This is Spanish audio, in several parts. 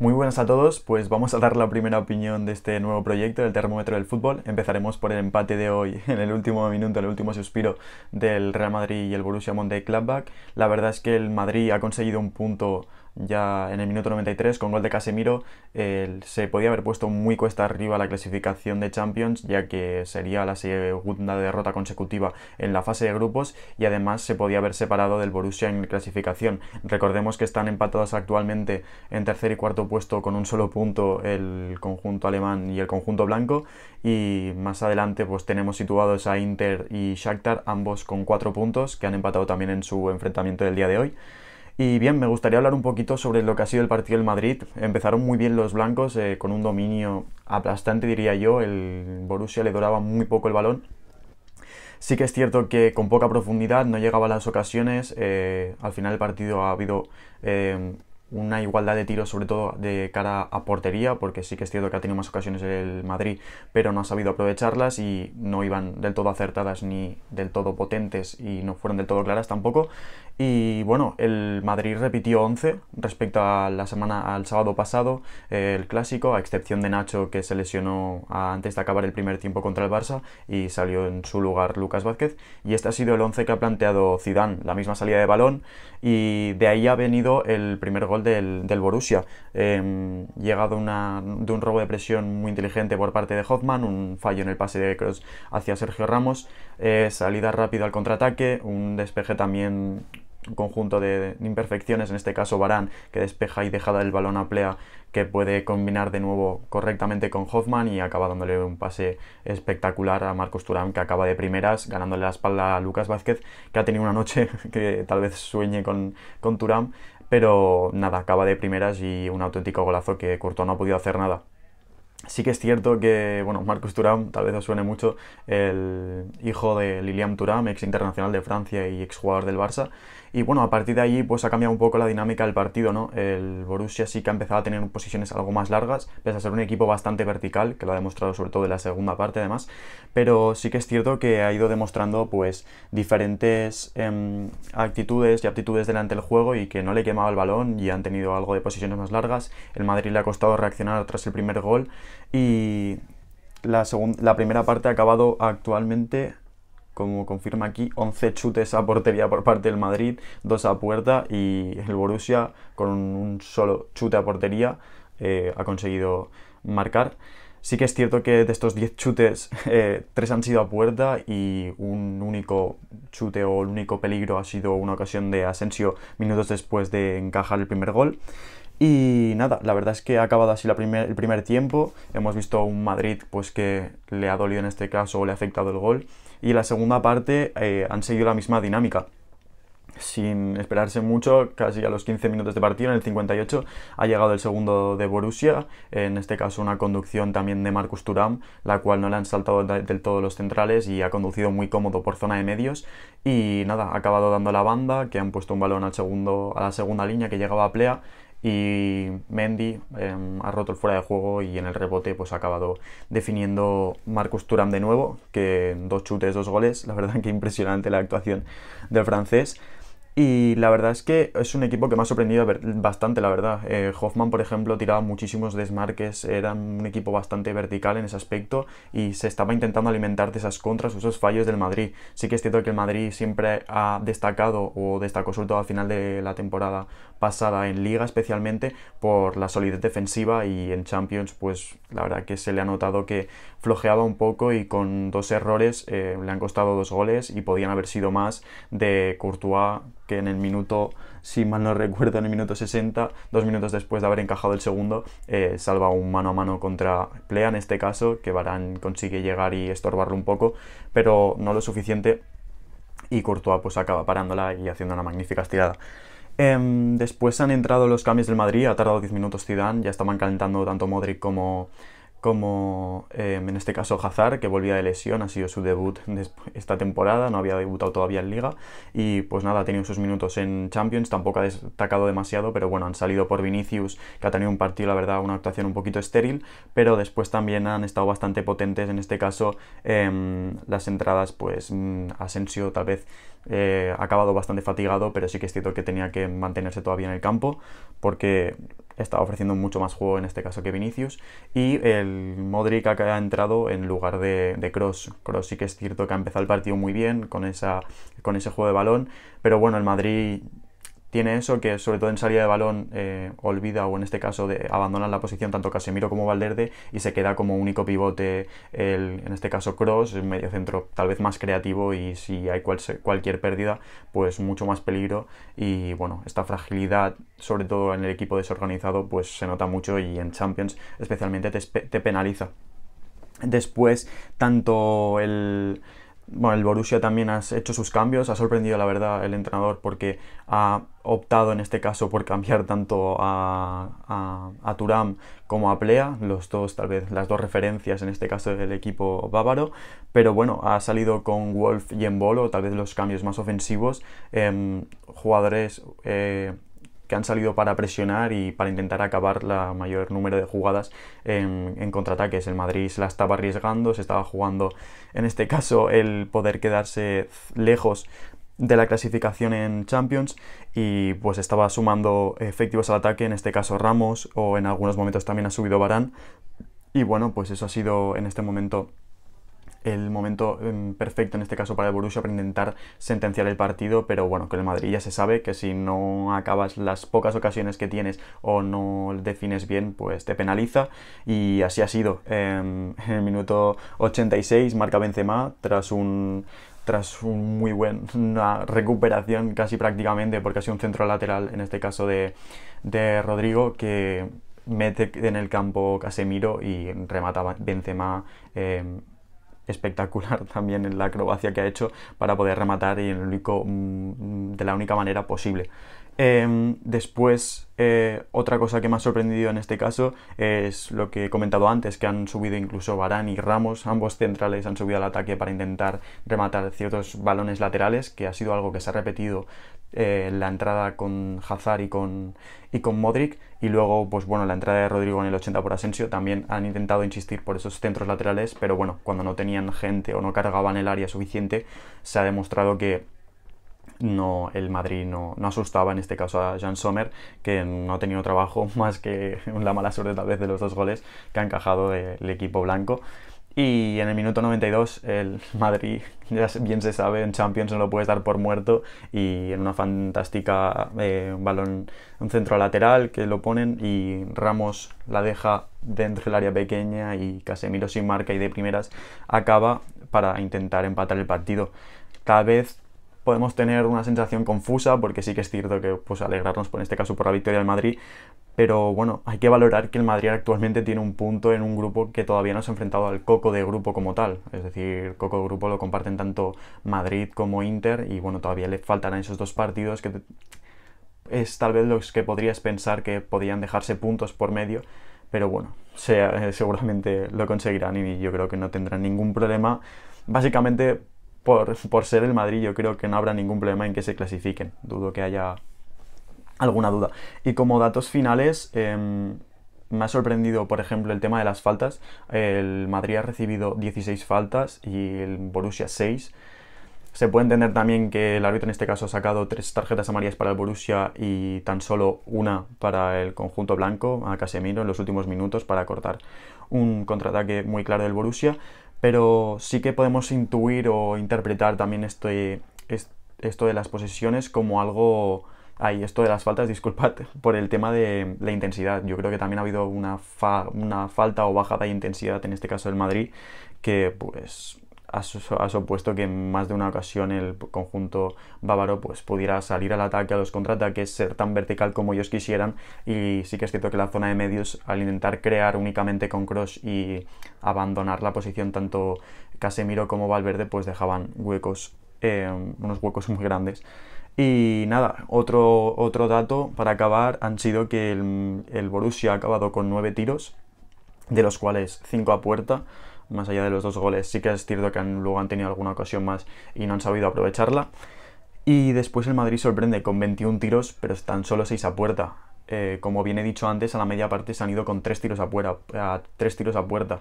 Muy buenas a todos, pues vamos a dar la primera opinión de este nuevo proyecto, el termómetro del fútbol. Empezaremos por el empate de hoy, en el último minuto, el último suspiro del Real Madrid y el Borussia Mönchengladbach. La verdad es que el Madrid ha conseguido un punto ya en el minuto 93 con gol de Casemiro se podía haber puesto muy cuesta arriba la clasificación de Champions ya que sería la segunda derrota consecutiva en la fase de grupos y además se podía haber separado del Borussia en clasificación. Recordemos que están empatados actualmente en tercer y cuarto puesto con un solo punto el conjunto alemán y el conjunto blanco y más adelante pues tenemos situados a Inter y Shakhtar ambos con cuatro puntos que han empatado también en su enfrentamiento del día de hoy. Y bien, me gustaría hablar un poquito sobre lo que ha sido el partido del Madrid. Empezaron muy bien los blancos, eh, con un dominio aplastante, diría yo. El Borussia le doraba muy poco el balón. Sí que es cierto que con poca profundidad no llegaba a las ocasiones. Eh, al final del partido ha habido eh, una igualdad de tiros, sobre todo de cara a portería, porque sí que es cierto que ha tenido más ocasiones el Madrid, pero no ha sabido aprovecharlas y no iban del todo acertadas ni del todo potentes y no fueron del todo claras tampoco. Y bueno, el Madrid repitió 11 respecto a la semana, al sábado pasado, eh, el clásico, a excepción de Nacho que se lesionó antes de acabar el primer tiempo contra el Barça y salió en su lugar Lucas Vázquez. Y este ha sido el 11 que ha planteado Zidane, la misma salida de balón y de ahí ha venido el primer gol del, Borussia. Em, llegado de un robo de presión muy inteligente por parte de Hoffman, un fallo en el pase de Cross hacia Sergio Ramos, eh, salida rápida al contraataque, un despeje también conjunto de imperfecciones, en este caso Barán, que despeja y deja el balón a Plea, que puede combinar de nuevo correctamente con Hoffman y acaba dándole un pase espectacular a Marcos Turán, que acaba de primeras, ganándole la espalda a Lucas Vázquez, que ha tenido una noche que tal vez sueñe con, con Turán pero nada, acaba de primeras y un auténtico golazo que Courtois no ha podido hacer nada. Sí que es cierto que, bueno, Marcus Turam, tal vez os suene mucho, el hijo de Lilian Turam, ex internacional de Francia y ex jugador del Barça, y bueno, a partir de allí pues ha cambiado un poco la dinámica del partido, ¿no? El Borussia sí que ha empezado a tener posiciones algo más largas, pese a ser un equipo bastante vertical, que lo ha demostrado sobre todo en la segunda parte además, pero sí que es cierto que ha ido demostrando pues diferentes em, actitudes y aptitudes delante del juego y que no le quemaba el balón y han tenido algo de posiciones más largas. El Madrid le ha costado reaccionar tras el primer gol y la, la primera parte ha acabado actualmente como confirma aquí, 11 chutes a portería por parte del Madrid, 2 a puerta y el Borussia con un solo chute a portería eh, ha conseguido marcar. Sí que es cierto que de estos 10 chutes, eh, 3 han sido a puerta y un único chute o el único peligro ha sido una ocasión de Asensio minutos después de encajar el primer gol. Y nada, la verdad es que ha acabado así la el primer tiempo. Hemos visto un Madrid pues, que le ha dolido en este caso o le ha afectado el gol. Y la segunda parte eh, han seguido la misma dinámica. Sin esperarse mucho, casi a los 15 minutos de partido, en el 58, ha llegado el segundo de Borussia. En este caso, una conducción también de Marcus Turam, la cual no le han saltado del todo los centrales y ha conducido muy cómodo por zona de medios. Y nada, ha acabado dando la banda, que han puesto un balón al segundo, a la segunda línea que llegaba a Plea y Mendy em, ha roto el fuera de juego y en el rebote pues ha acabado definiendo Marcus Turam de nuevo, que dos chutes, dos goles, la verdad que impresionante la actuación del francés. Y la verdad es que es un equipo que me ha sorprendido bastante, la verdad. Eh, Hoffman, por ejemplo, tiraba muchísimos desmarques, era un equipo bastante vertical en ese aspecto y se estaba intentando alimentar de esas contras o esos fallos del Madrid. Sí que es cierto que el Madrid siempre ha destacado o destacó sobre todo al final de la temporada pasada en liga especialmente por la solidez defensiva y en Champions pues la verdad que se le ha notado que flojeaba un poco y con dos errores eh, le han costado dos goles y podían haber sido más de Courtois que en el minuto, si mal no recuerdo, en el minuto 60, dos minutos después de haber encajado el segundo, eh, salva un mano a mano contra Plea en este caso, que Barán consigue llegar y estorbarlo un poco, pero no lo suficiente y Courtois pues acaba parándola y haciendo una magnífica estirada. Em, después han entrado los cambios del Madrid, ha tardado 10 minutos Zidane, ya estaban calentando tanto Modric como, como em, en este caso Hazard, que volvía de lesión, ha sido su debut esta temporada, no había debutado todavía en Liga, y pues nada, ha tenido sus minutos en Champions, tampoco ha destacado demasiado, pero bueno, han salido por Vinicius, que ha tenido un partido, la verdad, una actuación un poquito estéril, pero después también han estado bastante potentes, en este caso, em, las entradas, pues mm, Asensio tal vez eh, ha acabado bastante fatigado, pero sí que es cierto que tenía que mantenerse todavía en el campo porque estaba ofreciendo mucho más juego en este caso que Vinicius. Y el Modric ha entrado en lugar de, Cross. Cross sí que es cierto que ha empezado el partido muy bien con, esa, con ese juego de balón, pero bueno, el Madrid tiene eso que sobre todo en salida de balón eh, olvida o en este caso de, abandonar la posición tanto Casemiro como Valverde y se queda como único pivote el, en este caso Cross, medio centro tal vez más creativo y si hay cualquier pérdida pues mucho más peligro y bueno, esta fragilidad sobre todo en el equipo desorganizado pues se nota mucho y en Champions especialmente te penaliza. Después tanto el bueno, el Borussia también ha hecho sus cambios, ha sorprendido la verdad el entrenador porque ha optado en este caso por cambiar tanto a, a, Turam como a Plea, los dos, tal vez las dos referencias en este caso del equipo bávaro, pero bueno, ha salido con Wolf y Embolo, tal vez los cambios más ofensivos, em, jugadores eh, que han salido para presionar y para intentar acabar la mayor número de jugadas en, contraataques. El Madrid se la estaba arriesgando, se estaba jugando en este caso el poder quedarse lejos de la clasificación en Champions y pues estaba sumando efectivos al ataque, en este caso Ramos o en algunos momentos también ha subido Barán y bueno pues eso ha sido en este momento el momento em, perfecto en este caso para el Borussia para intentar sentenciar el partido, pero bueno, con el Madrid ya se sabe que si no acabas las pocas ocasiones que tienes o no defines bien, pues te penaliza y así ha sido. Em, en el minuto 86 marca Benzema tras un tras un muy buen, una recuperación casi prácticamente, porque ha sido un centro lateral, en este caso de, Rodrigo, que mete en el campo Casemiro y remata Benzema em, espectacular también en la acrobacia que ha hecho para poder rematar y el único, mm, mm, de la única manera posible. Em, después, eh, otra cosa que me ha sorprendido en este caso es lo que he comentado antes, que han subido incluso Barán y Ramos, ambos centrales han subido al ataque para intentar rematar ciertos balones laterales, que ha sido algo que se ha repetido eh, la entrada con Hazard y con, y con Modric y luego pues bueno la entrada de Rodrigo en el 80 por Asensio también han intentado insistir por esos centros laterales pero bueno cuando no tenían gente o no cargaban el área suficiente se ha demostrado que no, el Madrid no, asustaba en este caso a Jan Sommer, que no ha tenido trabajo más que la mala suerte tal vez de los dos goles que ha encajado eh, el equipo blanco. Y en el minuto 92 el Madrid, ya bien se sabe, en Champions no lo puedes dar por muerto y en una fantástica eh, un balón, un centro lateral que lo ponen y Ramos la deja dentro del área pequeña y Casemiro sin marca y de primeras acaba para intentar empatar el partido. Cada vez podemos tener una sensación confusa porque sí que es cierto que pues alegrarnos por este caso por la victoria del Madrid, pero bueno, hay que valorar que el Madrid actualmente tiene un punto en un grupo que todavía no se ha enfrentado al coco de grupo como tal. Es decir, coco de grupo lo comparten tanto Madrid como Inter y bueno, todavía le faltarán esos dos partidos que es tal vez los que podrías pensar que podían dejarse puntos por medio, pero bueno, eh, seguramente lo conseguirán y yo creo que no tendrán ningún problema. Básicamente, por, por ser el Madrid, yo creo que no habrá ningún problema en que se clasifiquen. Dudo que haya alguna duda. Y como datos finales, em, me ha sorprendido, por ejemplo, el tema de las faltas. El Madrid ha recibido 16 faltas y el Borussia 6. Se puede entender también que el árbitro en este caso ha sacado tres tarjetas amarillas para el Borussia y tan solo una para el conjunto blanco a Casemiro en los últimos minutos para cortar un contraataque muy claro del Borussia. Pero sí que podemos intuir o interpretar también este, esto de las posesiones como algo Ahí, esto de las faltas, disculpad por el tema de la intensidad. Yo creo que también ha habido una, una falta o bajada de intensidad, en este caso del Madrid, que pues ha, supuesto que en más de una ocasión el conjunto bávaro pues, pudiera salir al ataque, a los contraataques, ser tan vertical como ellos quisieran. Y sí que es cierto que la zona de medios, al intentar crear únicamente con cross y abandonar la posición tanto Casemiro como Valverde, pues dejaban huecos Em, unos huecos muy grandes. Y nada, otro, otro dato para acabar han sido que el, el Borussia ha acabado con nueve tiros, de los cuales 5 a puerta, más allá de los dos goles. Sí que es cierto que luego han tenido alguna ocasión más y no han sabido aprovecharla. Y después el Madrid sorprende con 21 tiros, pero tan solo 6 a puerta. Eh, como bien he dicho antes, a la media parte se han ido con 3 tiros a, puerta, a 3 tiros a puerta.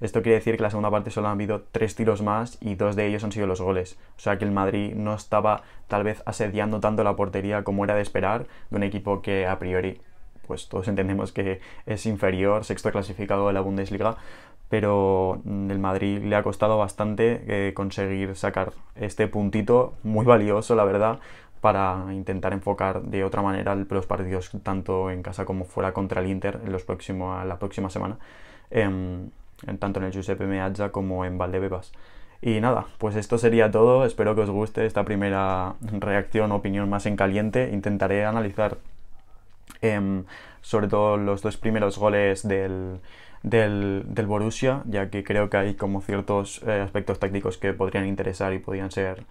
Esto quiere decir que la segunda parte solo han habido tres tiros más y dos de ellos han sido los goles. O sea que el Madrid no estaba tal vez asediando tanto la portería como era de esperar de un equipo que a priori, pues todos entendemos que es inferior, sexto clasificado de la Bundesliga, pero mm, el Madrid le ha costado bastante eh, conseguir sacar este puntito muy valioso, la verdad, para intentar enfocar de otra manera los partidos tanto en casa como fuera contra el Inter en los la próxima semana. Em, tanto en el Giuseppe Meazza como en Valdebebas. Y nada, pues esto sería todo. Espero que os guste esta primera reacción, o opinión más en caliente. Intentaré analizar em, sobre todo los dos primeros goles del, del, Borussia, ya que creo que hay como ciertos eh, aspectos tácticos que podrían interesar y podrían ser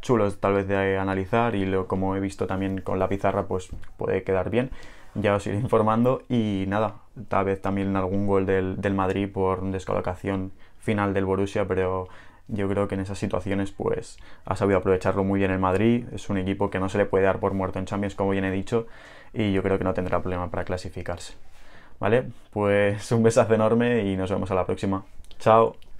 chulos tal vez de analizar y lo, como he visto también con la pizarra pues puede quedar bien ya os iré informando y nada, tal vez también algún gol del, Madrid por descolocación final del Borussia, pero yo creo que en esas situaciones pues ha sabido aprovecharlo muy bien el Madrid, es un equipo que no se le puede dar por muerto en Champions como bien he dicho y yo creo que no tendrá problema para clasificarse. ¿Vale? Pues un besazo enorme y nos vemos a la próxima. Chao.